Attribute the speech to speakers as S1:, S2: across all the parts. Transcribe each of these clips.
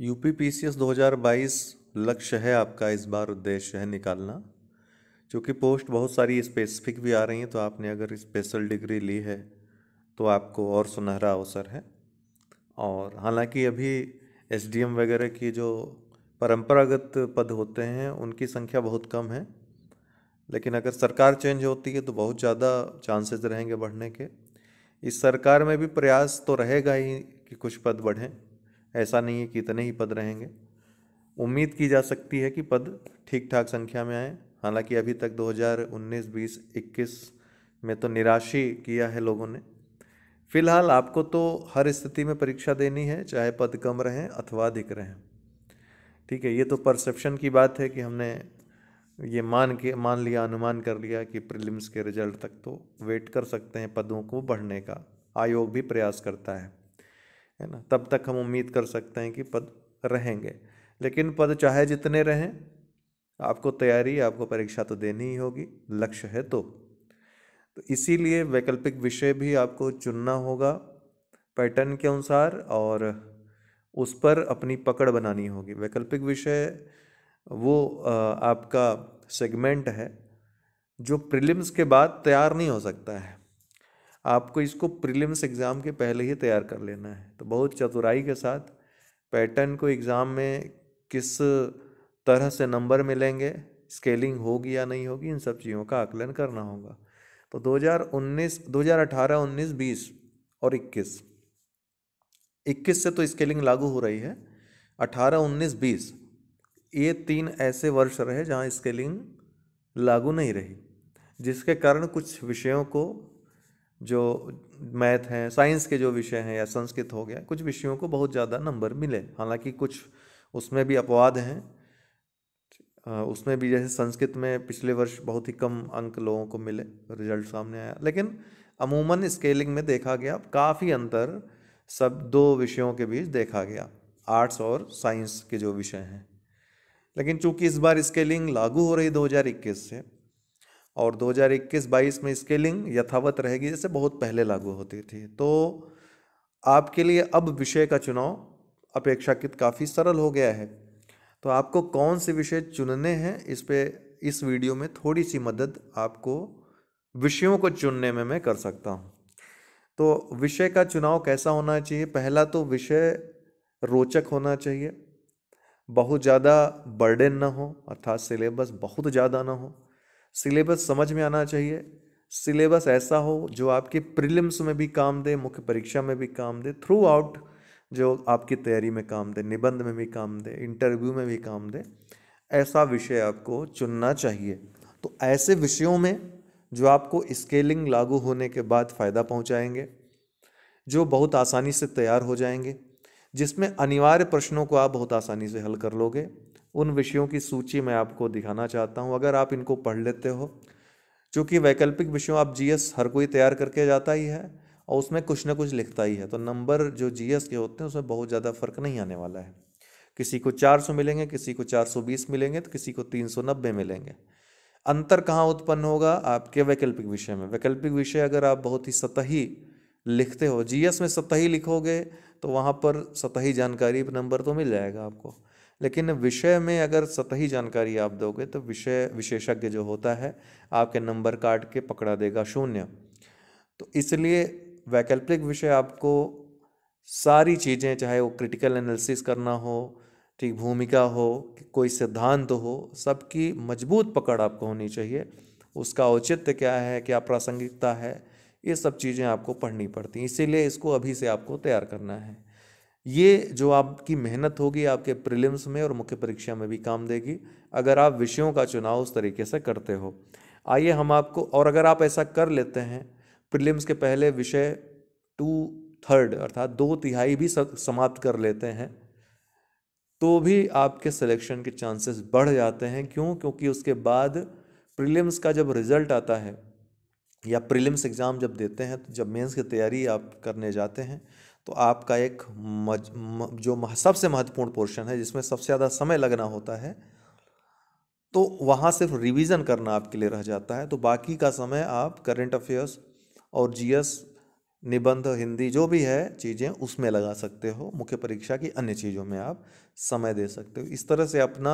S1: UP PCS 2022 लक्ष्य है आपका इस बार उद्देश्य है निकालना क्योंकि पोस्ट बहुत सारी स्पेसिफिक भी आ रही हैं तो आपने अगर स्पेशल डिग्री ली है तो आपको और सुनहरा अवसर है और हालांकि अभी एम वगैरह की जो परंपरागत पद होते हैं उनकी संख्या बहुत कम है लेकिन अगर सरकार चेंज होती है तो बहुत ज़्यादा चांसेस रहेंगे बढ़ने के इस सरकार में भी प्रयास तो रहेगा ही कि कुछ पद बढ़ें ऐसा नहीं है कि इतने ही पद रहेंगे उम्मीद की जा सकती है कि पद ठीक ठाक संख्या में आएँ हालांकि अभी तक 2019, 20, 21 में तो निराशी किया है लोगों ने फिलहाल आपको तो हर स्थिति में परीक्षा देनी है चाहे पद कम रहें अथवा अधिक रहें ठीक है ये तो परसेप्शन की बात है कि हमने ये मान के मान लिया अनुमान कर लिया कि प्रिलिम्स के रिजल्ट तक तो वेट कर सकते हैं पदों को बढ़ने का आयोग भी प्रयास करता है है ना तब तक हम उम्मीद कर सकते हैं कि पद रहेंगे लेकिन पद चाहे जितने रहें आपको तैयारी आपको परीक्षा तो देनी ही होगी लक्ष्य है तो तो इसीलिए वैकल्पिक विषय भी आपको चुनना होगा पैटर्न के अनुसार और उस पर अपनी पकड़ बनानी होगी वैकल्पिक विषय वो आपका सेगमेंट है जो प्रीलिम्स के बाद तैयार नहीं हो सकता है आपको इसको प्रीलिम्स एग्ज़ाम के पहले ही तैयार कर लेना है बहुत चतुराई के साथ पैटर्न को एग्ज़ाम में किस तरह से नंबर मिलेंगे स्केलिंग होगी या नहीं होगी इन सब चीज़ों का आकलन करना होगा तो 2019 2018 19 20 और 21 21 से तो स्केलिंग लागू हो रही है 18 19 20 ये तीन ऐसे वर्ष रहे जहाँ स्केलिंग लागू नहीं रही जिसके कारण कुछ विषयों को जो मैथ हैं साइंस के जो विषय हैं या संस्कृत हो गया कुछ विषयों को बहुत ज़्यादा नंबर मिले हालांकि कुछ उसमें भी अपवाद हैं उसमें भी जैसे संस्कृत में पिछले वर्ष बहुत ही कम अंक लोगों को मिले रिजल्ट सामने आया लेकिन अमूमन स्केलिंग में देखा गया काफ़ी अंतर सब दो विषयों के बीच देखा गया आर्ट्स और साइंस के जो विषय हैं लेकिन चूंकि इस बार स्केलिंग लागू हो रही 2021 से और 2021-22 में स्केलिंग यथावत रहेगी जैसे बहुत पहले लागू होती थी तो आपके लिए अब विषय का चुनाव अपेक्षाकृत काफ़ी सरल हो गया है तो आपको कौन से विषय चुनने हैं इस पर इस वीडियो में थोड़ी सी मदद आपको विषयों को चुनने में मैं कर सकता हूँ तो विषय का चुनाव कैसा होना चाहिए पहला तो विषय रोचक होना चाहिए बहुत ज़्यादा बर्डन ना हो अर्थात सिलेबस बहुत ज़्यादा ना हो सिलेबस समझ में आना चाहिए सिलेबस ऐसा हो जो आपके प्रीलिम्स में भी काम दे मुख्य परीक्षा में भी काम दे थ्रू आउट जो आपकी तैयारी में काम दे निबंध में भी काम दे इंटरव्यू में भी काम दे ऐसा विषय आपको चुनना चाहिए तो ऐसे विषयों में जो आपको स्केलिंग लागू होने के बाद फ़ायदा पहुंचाएंगे जो बहुत आसानी से तैयार हो जाएंगे जिसमें अनिवार्य प्रश्नों को आप बहुत आसानी से हल कर लोगे उन विषयों की सूची मैं आपको दिखाना चाहता हूँ अगर आप इनको पढ़ लेते हो चूँकि वैकल्पिक विषयों आप जीएस हर कोई तैयार करके जाता ही है और उसमें कुछ ना कुछ लिखता ही है तो नंबर जो जीएस के होते हैं उसमें बहुत ज़्यादा फ़र्क नहीं आने वाला है किसी को 400 मिलेंगे किसी को 420 मिलेंगे तो किसी को 390 मिलेंगे अंतर कहाँ उत्पन्न होगा आपके वैकल्पिक विषय में वैकल्पिक विषय अगर आप बहुत ही सतही लिखते हो जीएस में सतही लिखोगे तो वहाँ पर सतही जानकारी नंबर तो मिल जाएगा आपको लेकिन विषय में अगर सतही जानकारी आप दोगे तो विषय विशेषज्ञ जो होता है आपके नंबर काट के पकड़ा देगा शून्य तो इसलिए वैकल्पिक विषय आपको सारी चीज़ें चाहे वो क्रिटिकल एनालिसिस करना हो ठीक भूमिका हो कोई सिद्धांत हो सबकी मजबूत पकड़ आपको होनी चाहिए उसका औचित्य क्या है क्या प्रासंगिकता है ये सब चीज़ें आपको पढ़नी पड़ती हैं इसीलिए इसको अभी से आपको तैयार करना है ये जो आपकी मेहनत होगी आपके प्रीलिम्स में और मुख्य परीक्षा में भी काम देगी अगर आप विषयों का चुनाव उस तरीके से करते हो आइए हम आपको और अगर आप ऐसा कर लेते हैं प्रीलिम्स के पहले विषय टू थर्ड अर्थात दो तिहाई भी समाप्त कर लेते हैं तो भी आपके सिलेक्शन के चांसेस बढ़ जाते हैं क्यों क्योंकि उसके बाद प्रीलिम्स का जब रिज़ल्ट आता है या प्रीलिम्स एग्ज़ाम जब देते हैं तो जब मेंस की तैयारी आप करने जाते हैं तो आपका एक मज, म, जो मह, सबसे महत्वपूर्ण पोर्शन है जिसमें सबसे ज़्यादा समय लगना होता है तो वहाँ सिर्फ रिवीजन करना आपके लिए रह जाता है तो बाकी का समय आप करंट अफेयर्स और जीएस निबंध हिंदी जो भी है चीज़ें उसमें लगा सकते हो मुख्य परीक्षा की अन्य चीज़ों में आप समय दे सकते हो इस तरह से अपना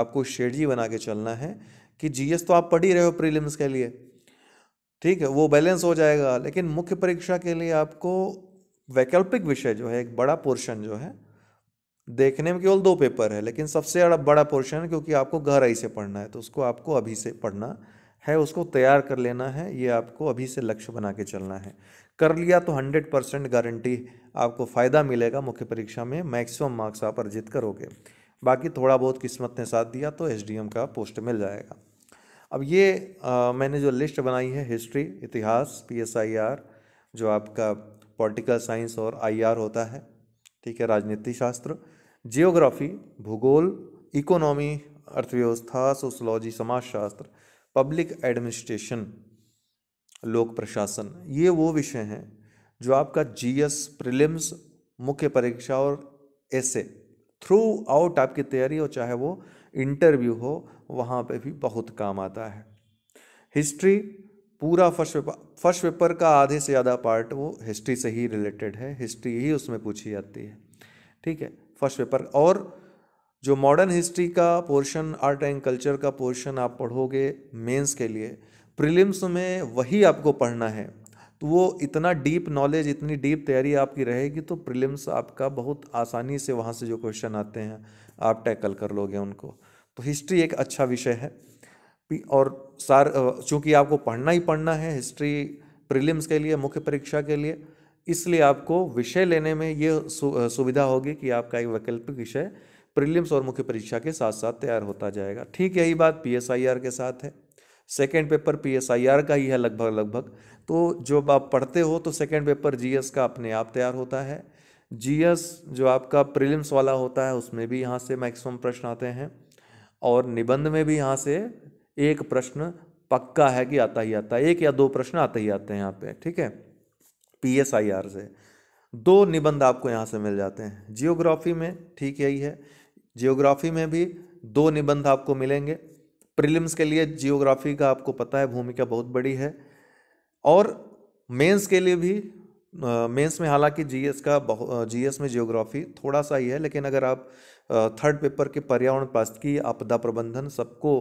S1: आपको शेडजी बना के चलना है कि जीएस तो आप पढ़ ही रहे हो प्रीलिम्स के लिए ठीक है वो बैलेंस हो जाएगा लेकिन मुख्य परीक्षा के लिए आपको वैकल्पिक विषय जो है एक बड़ा पोर्शन जो है देखने में केवल दो पेपर है लेकिन सबसे बड़ा पोर्शन है क्योंकि आपको गहराई से पढ़ना है तो उसको आपको अभी से पढ़ना है उसको तैयार कर लेना है ये आपको अभी से लक्ष्य बना के चलना है कर लिया तो हंड्रेड परसेंट गारंटी आपको फ़ायदा मिलेगा मुख्य परीक्षा में मैक्सिमम मार्क्स आप अर्जित करोगे बाकी थोड़ा बहुत किस्मत ने साथ दिया तो एस का पोस्ट मिल जाएगा अब ये आ, मैंने जो लिस्ट बनाई है हिस्ट्री इतिहास पी जो आपका पॉलिटिकल साइंस और आईआर होता है ठीक है राजनीति शास्त्र जियोग्राफी भूगोल इकोनॉमी अर्थव्यवस्था सोशोलॉजी समाजशास्त्र पब्लिक एडमिनिस्ट्रेशन लोक प्रशासन ये वो विषय हैं जो आपका जीएस प्रीलिम्स मुख्य परीक्षा और ऐसे थ्रू आउट आपकी तैयारी हो चाहे वो इंटरव्यू हो वहाँ पे भी बहुत काम आता है हिस्ट्री पूरा फर्स्ट पेपर फर्स्ट पेपर का आधे से ज़्यादा पार्ट वो हिस्ट्री से ही रिलेटेड है हिस्ट्री ही उसमें पूछी जाती है ठीक है फर्स्ट पेपर और जो मॉडर्न हिस्ट्री का पोर्शन आर्ट एंड कल्चर का पोर्शन आप पढ़ोगे मेंस के लिए प्रीलिम्स में वही आपको पढ़ना है तो वो इतना डीप नॉलेज इतनी डीप तैयारी आपकी रहेगी तो प्रीलिम्स आपका बहुत आसानी से वहाँ से जो क्वेश्चन आते हैं आप टैकल कर लोगे उनको तो हिस्ट्री एक अच्छा विषय है और सार चूंकि आपको पढ़ना ही पढ़ना है हिस्ट्री प्रीलिम्स के लिए मुख्य परीक्षा के लिए इसलिए आपको विषय लेने में ये सु, सुविधा होगी कि आपका एक वैकल्पिक विषय प्रीलिम्स और मुख्य परीक्षा के साथ साथ तैयार होता जाएगा ठीक यही बात पीएसआईआर के साथ है सेकेंड पेपर पीएसआईआर का ही है लगभग लगभग तो जब आप पढ़ते हो तो सेकेंड पेपर जीएस का अपने आप तैयार होता है जीएस जो आपका प्रीलिम्स वाला होता है उसमें भी यहाँ से मैक्सिमम प्रश्न आते हैं और निबंध में भी यहाँ से एक प्रश्न पक्का है कि आता ही आता है एक या दो प्रश्न आते ही आते हैं यहाँ पे ठीक है पी एस आई आर से दो निबंध आपको यहाँ से मिल जाते हैं जियोग्राफी में ठीक यही है जियोग्राफी में भी दो निबंध आपको मिलेंगे प्रीलिम्स के लिए जियोग्राफी का आपको पता है भूमिका बहुत बड़ी है और मेंस के लिए भी मेंस में हालांकि जीएस का जीएस में जियोग्राफी थोड़ा सा ही है लेकिन अगर आप थर्ड पेपर के पर्यावरण पास्त की आपदा प्रबंधन सबको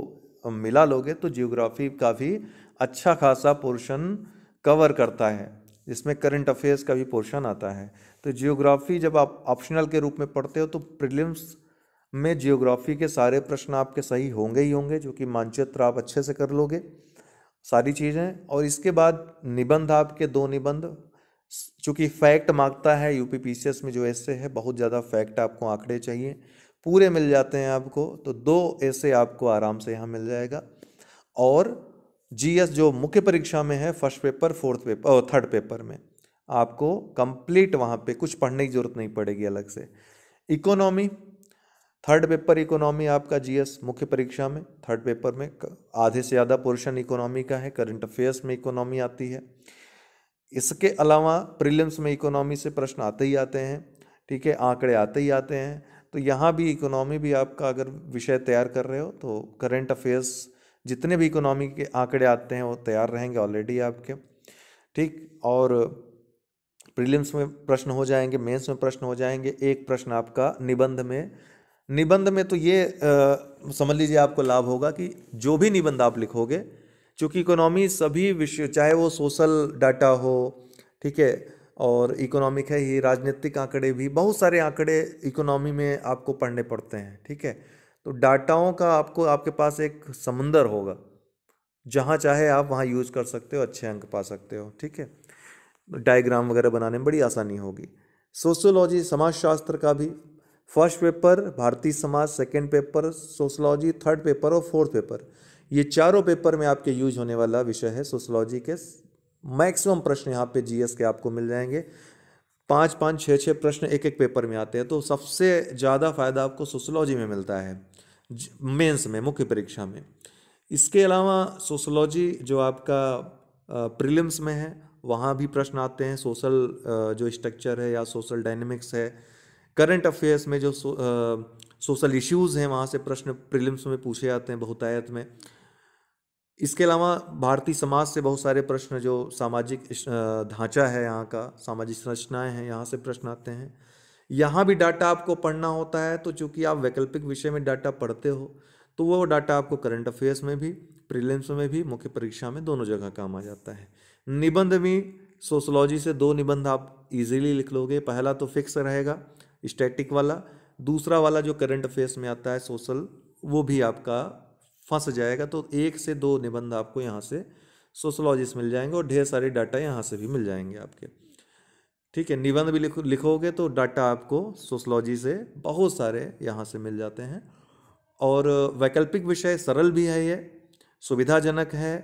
S1: मिला लोगे तो जियोग्राफी काफ़ी अच्छा खासा पोर्शन कवर करता है जिसमें करंट अफेयर्स का भी पोर्शन आता है तो जियोग्राफी जब आप ऑप्शनल के रूप में पढ़ते हो तो प्रिलिम्स में जियोग्राफी के सारे प्रश्न आपके सही होंगे ही होंगे जो कि मानचित्र आप अच्छे से कर लोगे सारी चीज़ें और इसके बाद निबंध आपके दो निबंध चूँकि फैक्ट मांगता है यूपी पीसीएस में जो ऐसे है बहुत ज़्यादा फैक्ट आपको आंकड़े चाहिए पूरे मिल जाते हैं आपको तो दो ऐसे आपको आराम से यहाँ मिल जाएगा और जीएस जो मुख्य परीक्षा में है first paper fourth paper third paper में आपको कंप्लीट वहाँ पे कुछ पढ़ने की ज़रूरत नहीं पड़ेगी अलग से इकोनॉमी थर्ड पेपर इकोनॉमी आपका जीएस मुख्य परीक्षा में थर्ड पेपर में आधे से ज़्यादा पोर्शन इकोनॉमी का है करंट अफेयर्स में इकोनॉमी आती है इसके अलावा प्रीलिम्स में इकोनॉमी से प्रश्न आते ही आते हैं ठीक है आंकड़े आते ही आते हैं तो यहाँ भी इकोनॉमी भी आपका अगर विषय तैयार कर रहे हो तो करेंट अफेयर्स जितने भी इकोनॉमी के आंकड़े आते हैं वो तैयार रहेंगे ऑलरेडी आपके ठीक और प्रीलिम्स में प्रश्न हो जाएंगे मेंस में प्रश्न हो जाएंगे एक प्रश्न आपका निबंध में निबंध में तो ये समझ लीजिए आपको लाभ होगा कि जो भी निबंध आप लिखोगे चूँकि इकोनॉमी सभी विषय चाहे वो सोशल डाटा हो ठीक है और इकोनॉमिक है ही राजनीतिक आंकड़े भी बहुत सारे आंकड़े इकोनॉमी में आपको पढ़ने पड़ते हैं ठीक है तो डाटाओं का आपको आपके पास एक समंदर होगा जहाँ चाहे आप वहाँ यूज़ कर सकते हो अच्छे अंक पा सकते हो ठीक है डायग्राम वगैरह बनाने में बड़ी आसानी होगी सोशोलॉजी समाजशास्त्र का भी फर्स्ट पेपर भारतीय समाज second paper sociology third paper और फोर्थ पेपर ये चारों पेपर में आपके यूज होने वाला विषय है सोशोलॉजी के मैक्सिमम प्रश्न यहाँ पे जीएस के आपको मिल जाएंगे पाँच पाँच छः छः प्रश्न एक एक पेपर में आते हैं तो सबसे ज़्यादा फ़ायदा आपको सोशोलॉजी में मिलता है मेंस में मुख्य परीक्षा में इसके अलावा सोशोलॉजी जो आपका प्रीलिम्स में है वहाँ भी प्रश्न आते हैं सोशल जो स्ट्रक्चर है या सोशल डायनेमिक्स है करंट अफेयर्स में जो सोशल इश्यूज़ हैं वहाँ से प्रश्न प्रीलिम्स में पूछे जाते हैं बहुतायत में इसके अलावा भारतीय समाज से बहुत सारे प्रश्न जो सामाजिक ढांचा है यहाँ का सामाजिक संरचनाएँ हैं यहाँ से प्रश्न आते हैं यहाँ भी डाटा आपको पढ़ना होता है तो चूँकि आप वैकल्पिक विषय में डाटा पढ़ते हो तो वो डाटा आपको करंट अफेयर्स में भी प्रिलिम्स में भी मुख्य परीक्षा में दोनों जगह काम आ जाता है निबंध भी सोशोलॉजी से दो निबंध आप इजीली लिख लोगे पहला तो फिक्स रहेगा स्टैटिक वाला दूसरा वाला जो करंट अफेयर्स में आता है सोशल वो भी आपका फंस जाएगा तो एक से दो निबंध आपको यहाँ से सोशोलॉजिस्ट मिल जाएंगे और ढेर सारे डाटा यहाँ से भी मिल जाएंगे आपके ठीक है निबंध भी लिखो लिखोगे तो डाटा आपको सोशोलॉजी से बहुत सारे यहाँ से मिल जाते हैं और वैकल्पिक विषय सरल भी है ये सुविधाजनक है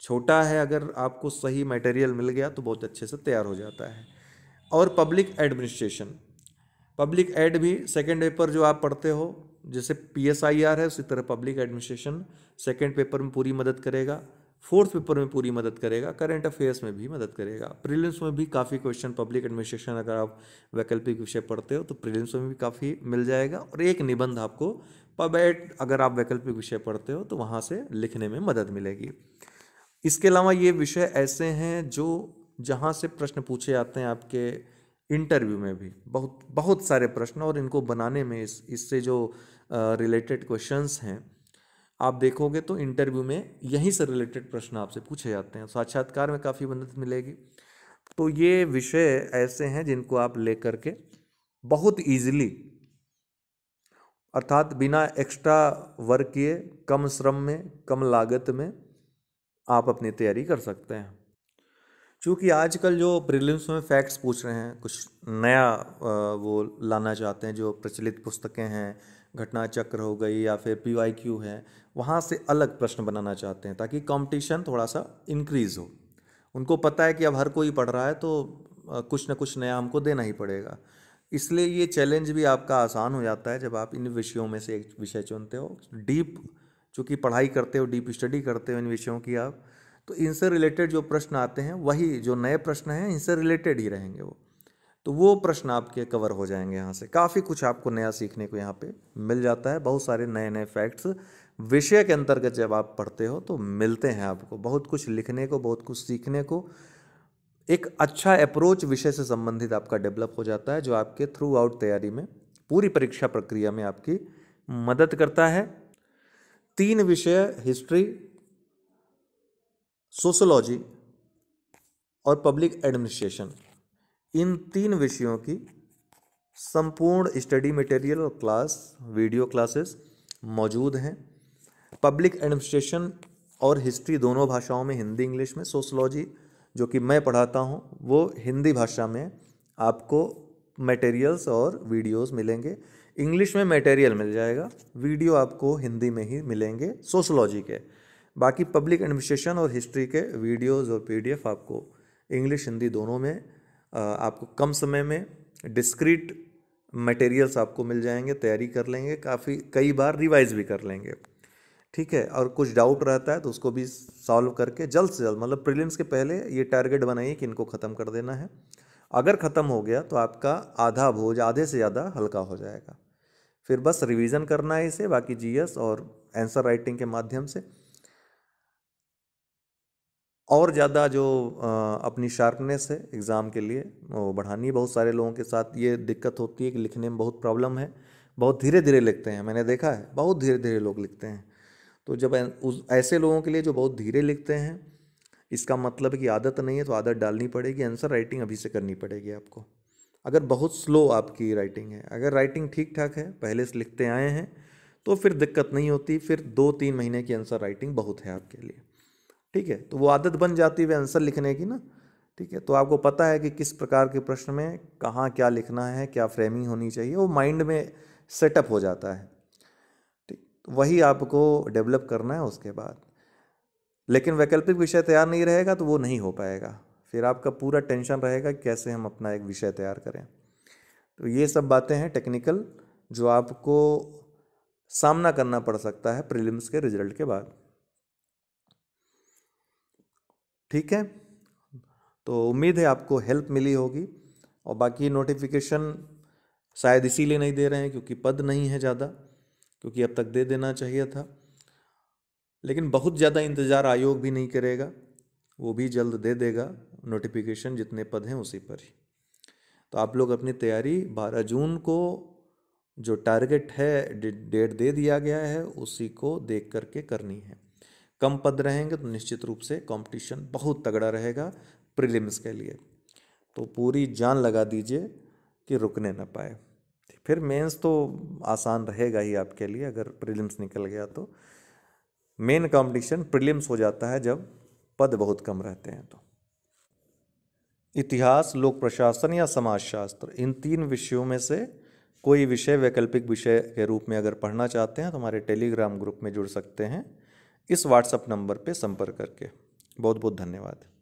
S1: छोटा है अगर आपको सही मटेरियल मिल गया तो बहुत अच्छे से तैयार हो जाता है और पब्लिक एडमिनिस्ट्रेशन पब्लिक एड भी सेकेंड पेपर जो आप पढ़ते हो जैसे पी है उसी तरह पब्लिक एडमिनिस्ट्रेशन सेकेंड पेपर में पूरी मदद करेगा फोर्थ पेपर में पूरी मदद करेगा करंट अफेयर्स में भी मदद करेगा प्रीलिम्स में भी काफ़ी क्वेश्चन पब्लिक एडमिनिस्ट्रेशन अगर आप वैकल्पिक विषय पढ़ते हो तो प्रीलिम्स में भी काफ़ी मिल जाएगा और एक निबंध आपको पबेट अगर आप वैकल्पिक विषय पढ़ते हो तो वहाँ से लिखने में मदद मिलेगी इसके अलावा ये विषय ऐसे हैं जो जहाँ से प्रश्न पूछे जाते हैं आपके इंटरव्यू में भी बहुत बहुत सारे प्रश्न और इनको बनाने में इस इससे जो रिलेटेड क्वेश्चंस हैं आप देखोगे तो इंटरव्यू में यहीं से रिलेटेड प्रश्न आपसे पूछे जाते हैं साक्षात्कार में काफ़ी मदद मिलेगी तो ये विषय ऐसे हैं जिनको आप ले करके बहुत इजीली अर्थात बिना एक्स्ट्रा वर्क किए कम श्रम में कम लागत में आप अपनी तैयारी कर सकते हैं चूँकि आजकल जो प्रिलिम्स में फैक्ट्स पूछ रहे हैं कुछ नया वो लाना चाहते हैं जो प्रचलित पुस्तकें हैं घटना चक्र हो गई या फिर पी वाई क्यू है वहाँ से अलग प्रश्न बनाना चाहते हैं ताकि कंपटीशन थोड़ा सा इंक्रीज़ हो उनको पता है कि अब हर कोई पढ़ रहा है तो कुछ ना कुछ नया हमको देना ही पड़ेगा इसलिए ये चैलेंज भी आपका आसान हो जाता है जब आप इन विषयों में से एक विषय चुनते हो डीप चूँकि पढ़ाई करते हो डीप स्टडी करते हो इन विषयों की आप तो इनसे रिलेटेड जो प्रश्न आते हैं वही जो नए प्रश्न हैं इनसे रिलेटेड ही रहेंगे वो तो वो प्रश्न आपके कवर हो जाएंगे यहाँ से काफ़ी कुछ आपको नया सीखने को यहाँ पे मिल जाता है बहुत सारे नए नए फैक्ट्स विषय के अंतर्गत जब आप पढ़ते हो तो मिलते हैं आपको बहुत कुछ लिखने को बहुत कुछ सीखने को एक अच्छा अप्रोच विषय से संबंधित आपका डेवलप हो जाता है जो आपके थ्रू आउट तैयारी में पूरी परीक्षा प्रक्रिया में आपकी मदद करता है तीन विषय हिस्ट्री सोशोलॉजी और पब्लिक एडमिनिस्ट्रेशन इन तीन विषयों की संपूर्ण स्टडी मटेरियल और क्लास वीडियो क्लासेस मौजूद हैं पब्लिक एडमिनिस्ट्रेशन और हिस्ट्री दोनों भाषाओं में हिंदी इंग्लिश में सोशोलॉजी जो कि मैं पढ़ाता हूँ वो हिंदी भाषा में आपको मटेरियल्स और वीडियोस मिलेंगे इंग्लिश में मटेरियल मिल जाएगा वीडियो आपको हिंदी में ही मिलेंगे सोशोलॉजी के बाकी पब्लिक एडमिनिस्ट्रेशन और हिस्ट्री के वीडियोस और पीडीएफ आपको इंग्लिश हिंदी दोनों में आपको कम समय में डिस्क्रीट मटेरियल्स आपको मिल जाएंगे तैयारी कर लेंगे काफ़ी कई बार रिवाइज भी कर लेंगे ठीक है और कुछ डाउट रहता है तो उसको भी सॉल्व करके जल्द से जल्द मतलब प्रिलिम्स के पहले ये टारगेट बनाइए कि इनको ख़त्म कर देना है अगर ख़त्म हो गया तो आपका आधा बोझ आधे से ज़्यादा हल्का हो जाएगा फिर बस रिवीजन करना है इसे बाकी जीएस और आंसर राइटिंग के माध्यम से और ज़्यादा जो अपनी शार्पनेस है एग्ज़ाम के लिए वो बढ़ानी है बहुत सारे लोगों के साथ ये दिक्कत होती है कि लिखने में बहुत प्रॉब्लम है बहुत धीरे धीरे लिखते हैं मैंने देखा है बहुत धीरे धीरे लोग लिखते हैं तो जब उस ऐसे लोगों के लिए जो बहुत धीरे लिखते हैं इसका मतलब कि आदत नहीं है तो आदत डालनी पड़ेगी आंसर राइटिंग अभी से करनी पड़ेगी आपको अगर बहुत स्लो आपकी राइटिंग है अगर राइटिंग ठीक ठाक है पहले से लिखते आए हैं तो फिर दिक्कत नहीं होती फिर दो तीन महीने की आंसर राइटिंग बहुत है आपके लिए ठीक है तो वो आदत बन जाती है आंसर लिखने की ना ठीक है तो आपको पता है कि किस प्रकार के प्रश्न में कहाँ क्या लिखना है क्या फ्रेमिंग होनी चाहिए वो माइंड में सेटअप हो जाता है ठीक तो वही आपको डेवलप करना है उसके बाद लेकिन वैकल्पिक विषय तैयार नहीं रहेगा तो वो नहीं हो पाएगा फिर आपका पूरा टेंशन रहेगा कैसे हम अपना एक विषय तैयार करें तो ये सब बातें हैं टेक्निकल जो आपको सामना करना पड़ सकता है प्रीलिम्स के रिजल्ट के बाद ठीक है तो उम्मीद है आपको हेल्प मिली होगी और बाकी नोटिफिकेशन शायद इसीलिए नहीं दे रहे हैं क्योंकि पद नहीं है ज़्यादा क्योंकि अब तक दे देना चाहिए था लेकिन बहुत ज़्यादा इंतज़ार आयोग भी नहीं करेगा वो भी जल्द दे देगा नोटिफिकेशन जितने पद हैं उसी पर ही तो आप लोग अपनी तैयारी 12 जून को जो टारगेट है डेट दे दिया गया है उसी को देख करके करनी है कम पद रहेंगे तो निश्चित रूप से कंपटीशन बहुत तगड़ा रहेगा प्रीलिम्स के लिए तो पूरी जान लगा दीजिए कि रुकने ना पाए फिर मेंस तो आसान रहेगा ही आपके लिए अगर प्रीलिम्स निकल गया तो मेन कंपटीशन प्रीलिम्स हो जाता है जब पद बहुत कम रहते हैं तो इतिहास लोक प्रशासन या समाजशास्त्र इन तीन विषयों में से कोई विषय वैकल्पिक विषय के रूप में अगर पढ़ना चाहते हैं तो हमारे टेलीग्राम ग्रुप में जुड़ सकते हैं इस व्हाट्सअप नंबर पे संपर्क करके बहुत बहुत धन्यवाद